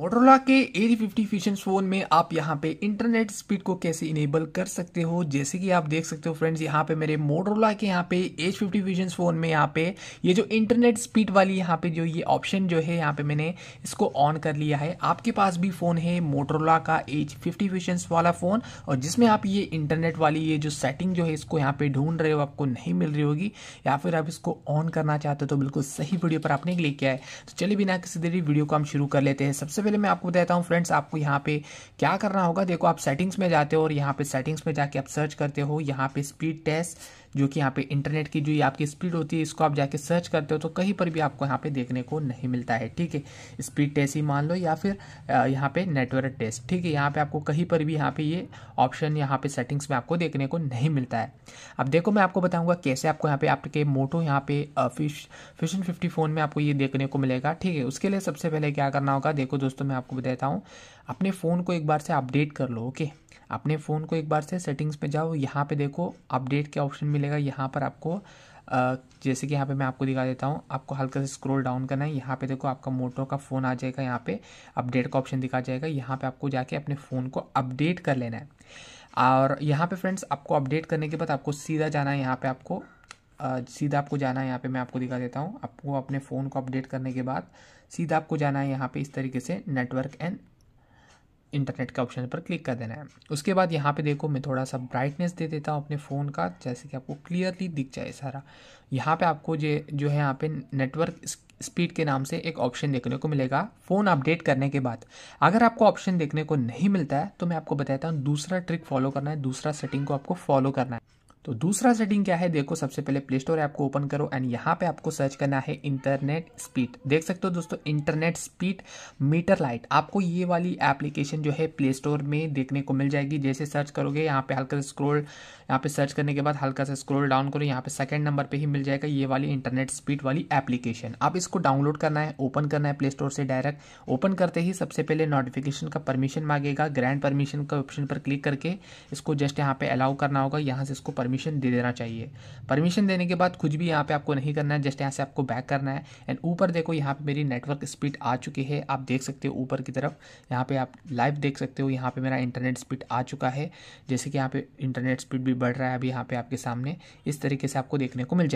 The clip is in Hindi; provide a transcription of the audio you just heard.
मोटरोला के एरी फिफ्टी फ्यूशन फोन में आप यहाँ पे इंटरनेट स्पीड को कैसे इनेबल कर सकते हो जैसे कि आप देख सकते हो फ्रेंड्स यहाँ पे मेरे मोटरोला के यहाँ पे एच फिफ्टी फ्यूशन फोन में यहाँ पे ये जो इंटरनेट स्पीड वाली यहाँ पे जो ये ऑप्शन जो है यहाँ पे मैंने इसको ऑन कर लिया है आपके पास भी फ़ोन है मोटरोला का एच फिफ्टी फ्यूशन वाला फ़ोन और जिसमें आप ये इंटरनेट वाली ये जो सेटिंग जो है इसको यहाँ पे ढूंढ रहे हो आपको नहीं मिल रही होगी या फिर आप इसको ऑन करना चाहते हो तो बिल्कुल सही वीडियो पर आपने क्लिक किया है तो चलिए बिना किसी देरी वीडियो को हम शुरू कर लेते हैं सबसे पहले मैं आपको बताता हूँ फ्रेंड्स आपको यहाँ पे क्या करना होगा देखो आप सेटिंग्स में जाते हो और यहाँ पे सेटिंग्स में जाके आप सर्च करते हो यहाँ पे स्पीड टेस्ट जो कि यहाँ पे इंटरनेट की जो आपकी स्पीड होती है इसको आप जाके सर्च करते हो तो कहीं पर भी आपको यहाँ पे देखने को नहीं मिलता है ठीक है स्पीड टेस्ट ही मान लो या फिर यहाँ पे नेटवर्क टेस्ट ठीक है यहाँ पे आपको कहीं पर भी यहाँ पे ये ऑप्शन यहाँ पे सेटिंग्स में आपको देखने को नहीं मिलता है अब देखो मैं आपको बताऊँगा कैसे आपको यहाँ पे आपके मोटो यहाँ पे फिश फिशन फिफ्टी फ़ोन में आपको ये देखने को मिलेगा ठीक है उसके लिए सबसे पहले क्या करना होगा देखो दोस्तों दोस्तों मैं आपको बताता हूँ अपने फ़ोन को एक बार से अपडेट कर लो ओके अपने फ़ोन को एक बार से सेटिंग्स में जाओ यहाँ पे देखो अपडेट के ऑप्शन मिलेगा यहाँ पर आपको जैसे कि यहाँ पे मैं आपको दिखा देता हूँ आपको हल्का से स्क्रॉल डाउन करना है यहाँ पे देखो आपका मोटो का फ़ोन आ जाएगा यहाँ पे अपडेट का ऑप्शन दिखा जाएगा यहाँ पे आपको जाके अपने फ़ोन को अपडेट कर लेना है और यहाँ पे फ्रेंड्स आपको अपडेट करने के बाद आपको सीधा जाना है यहाँ पे आपको सीधा आपको जाना है यहाँ पे मैं आपको दिखा देता हूँ आपको अपने फ़ोन को अपडेट करने के बाद सीधा आपको जाना है यहाँ पे इस तरीके से नेटवर्क एंड इंटरनेट के ऑप्शन पर क्लिक कर देना है उसके बाद यहाँ पे देखो मैं थोड़ा सा ब्राइटनेस दे देता हूँ अपने फ़ोन का जैसे कि आपको क्लियरली दिख जाए सारा यहाँ पे आपको जे जो है यहाँ पे नेटवर्क स्पीड के नाम से एक ऑप्शन देखने को मिलेगा फ़ोन अपडेट करने के बाद अगर आपको ऑप्शन देखने को नहीं मिलता है तो मैं आपको बताता हूँ दूसरा ट्रिक फॉलो करना है दूसरा सेटिंग को आपको फॉलो करना है तो दूसरा सेटिंग क्या है देखो सबसे पहले प्ले स्टोर ऐप को ओपन करो एंड यहाँ पे आपको सर्च करना है इंटरनेट स्पीड देख सकते हो दोस्तों इंटरनेट स्पीड मीटर लाइट आपको ये वाली एप्लीकेशन जो है प्ले स्टोर में देखने को मिल जाएगी जैसे सर्च करोगे यहाँ पे हल्का सा स्क्रोल यहाँ पे सर्च करने के बाद हल्का सा स्क्रोल डाउन करो यहाँ पे सेकेंड नंबर पर ही मिल जाएगा ये वाली इंटरनेट स्पीड वाली एप्लीकेशन आप इसको डाउनलोड करना है ओपन करना है प्ले स्टोर से डायरेक्ट ओपन करते ही सबसे पहले नोटिफिकेशन का परमिशन मांगेगा ग्रैंड परमिशन का ऑप्शन पर क्लिक करके इसको जस्ट यहाँ पे अलाउ करना होगा यहाँ से इसको परमिशन परमिशन दे देना चाहिए परमिशन देने के बाद कुछ भी यहाँ पे आपको नहीं करना है जस्ट यहाँ से आपको बैक करना है एंड ऊपर देखो यहाँ पे मेरी नेटवर्क स्पीड आ चुकी है आप देख सकते हो ऊपर की तरफ यहाँ पे आप लाइव देख सकते हो यहाँ पे मेरा इंटरनेट स्पीड आ चुका है जैसे कि यहाँ पे इंटरनेट स्पीड भी बढ़ रहा है अभी यहाँ पे आपके सामने इस तरीके से आपको देखने को मिल जाएगा